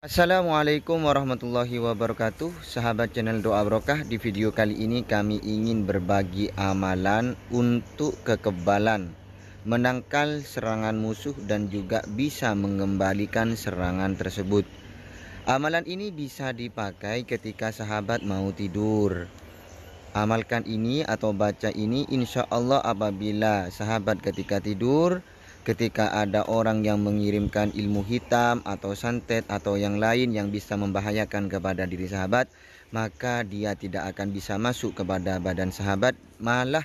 Assalamualaikum warahmatullahi wabarakatuh Sahabat channel doa barokah Di video kali ini kami ingin berbagi amalan untuk kekebalan Menangkal serangan musuh dan juga bisa mengembalikan serangan tersebut Amalan ini bisa dipakai ketika sahabat mau tidur Amalkan ini atau baca ini insya Allah apabila sahabat ketika tidur ketika ada orang yang mengirimkan ilmu hitam atau santet atau yang lain yang bisa membahayakan kepada diri sahabat maka dia tidak akan bisa masuk kepada badan sahabat malah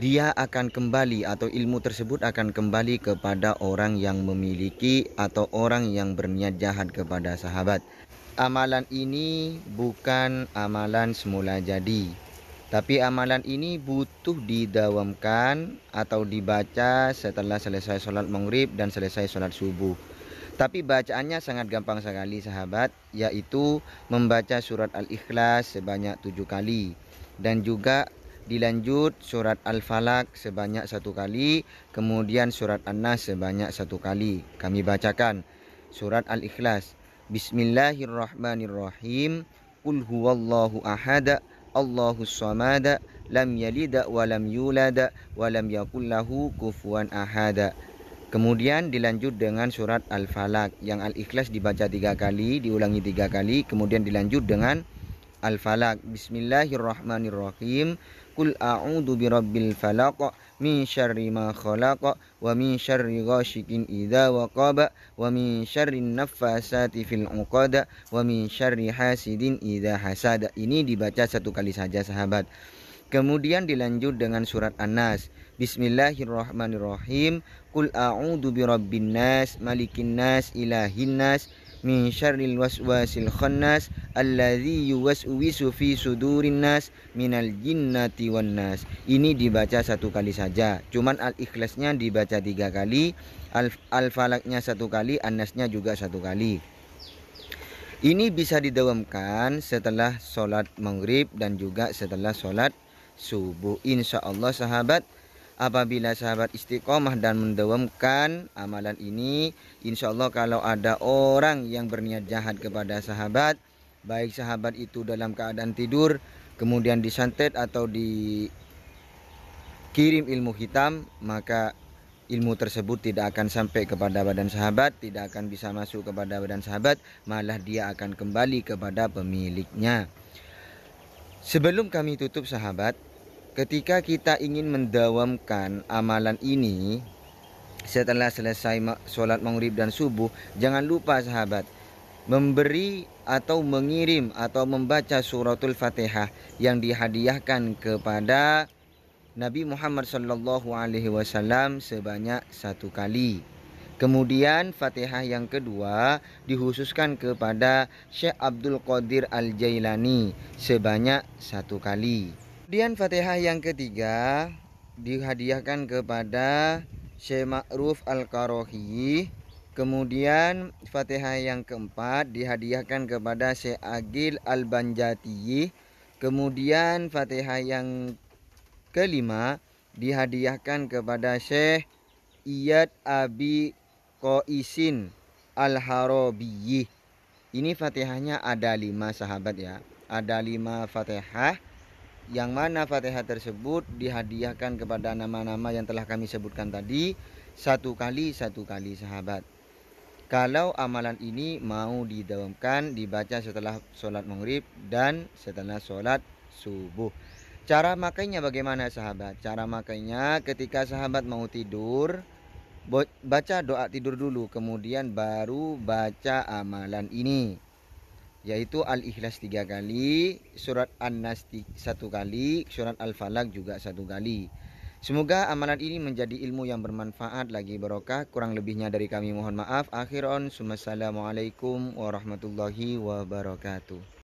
dia akan kembali atau ilmu tersebut akan kembali kepada orang yang memiliki atau orang yang berniat jahat kepada sahabat amalan ini bukan amalan semula jadi tapi amalan ini butuh didawamkan atau dibaca setelah selesai sholat maghrib dan selesai sholat subuh. Tapi bacaannya sangat gampang sekali sahabat, yaitu membaca surat Al-Ikhlas sebanyak tujuh kali. Dan juga dilanjut surat Al-Falak sebanyak satu kali, kemudian surat An-Nas sebanyak satu kali. Kami bacakan surat Al-Ikhlas. Bismillahirrahmanirrahim. Qul huwallahu ahada Allahu samada lam yalida wa lam yulada wa lam yakul lahu kufuwan ahada. Kemudian dilanjut dengan surat Al-Falaq yang Al-Ikhlas dibaca tiga kali, diulangi tiga kali, kemudian dilanjut dengan Al-Falaq. Bismillahirrahmanirrahim. Kul a'udzu birabbil falaq min syarri ma khalaq wa min syarri ghashikin idha waqab wa min syarri nafasati fil uqada wa min syarri hasidin idha hasada Ini dibaca satu kali saja sahabat. Kemudian dilanjut dengan surat An-Nas. Bismillahirrahmanirrahim. Kul a'udzu birabbin nas, malikin nas, ilahin nas, min syarril waswasil khannas alladzi yuwaswisu fi sudurin nas minal jinnati wan nas. Ini dibaca satu kali saja. Cuman al-ikhlasnya dibaca tiga kali, al-falaknya satu kali, annasnya juga satu kali. Ini bisa didawamkan setelah sholat maghrib dan juga setelah sholat subuh. Insya Allah sahabat apabila sahabat istiqomah dan mendewamkan amalan ini insya Allah kalau ada orang yang berniat jahat kepada sahabat baik sahabat itu dalam keadaan tidur kemudian disantet atau dikirim ilmu hitam maka ilmu tersebut tidak akan sampai kepada badan sahabat, tidak akan bisa masuk kepada badan sahabat, malah dia akan kembali kepada pemiliknya. Sebelum kami tutup sahabat, ketika kita ingin mendawamkan amalan ini setelah selesai sholat maghrib dan subuh jangan lupa sahabat memberi atau mengirim atau membaca suratul fatihah yang dihadiahkan kepada Nabi Muhammad Shallallahu Alaihi Wasallam sebanyak satu kali. Kemudian Fatihah yang kedua dihususkan kepada Syekh Abdul Qadir Al-Jailani sebanyak satu kali. Kemudian Fatihah yang ketiga dihadiahkan kepada Syekh Ma'ruf Al-Karohi. Kemudian Fatihah yang keempat dihadiahkan kepada Syekh Agil Al-Banjati. Kemudian Fatihah yang kelima dihadiahkan kepada Syekh Iyad Abi Qaisin al Harobi. Ini Fatihahnya ada lima sahabat ya. Ada lima Fatihah yang mana Fatihah tersebut dihadiahkan kepada nama-nama yang telah kami sebutkan tadi satu kali satu kali sahabat. Kalau amalan ini mau didawamkan dibaca setelah sholat maghrib dan setelah sholat subuh. Cara makainya bagaimana sahabat? Cara makainya ketika sahabat mau tidur baca doa tidur dulu kemudian baru baca amalan ini yaitu Al-Ikhlas tiga kali, surat An-Nas satu kali, surat Al-Falak juga satu kali. Semoga amanat ini menjadi ilmu yang bermanfaat lagi barokah. Kurang lebihnya dari kami mohon maaf. Akhiron, Assalamualaikum warahmatullahi wabarakatuh.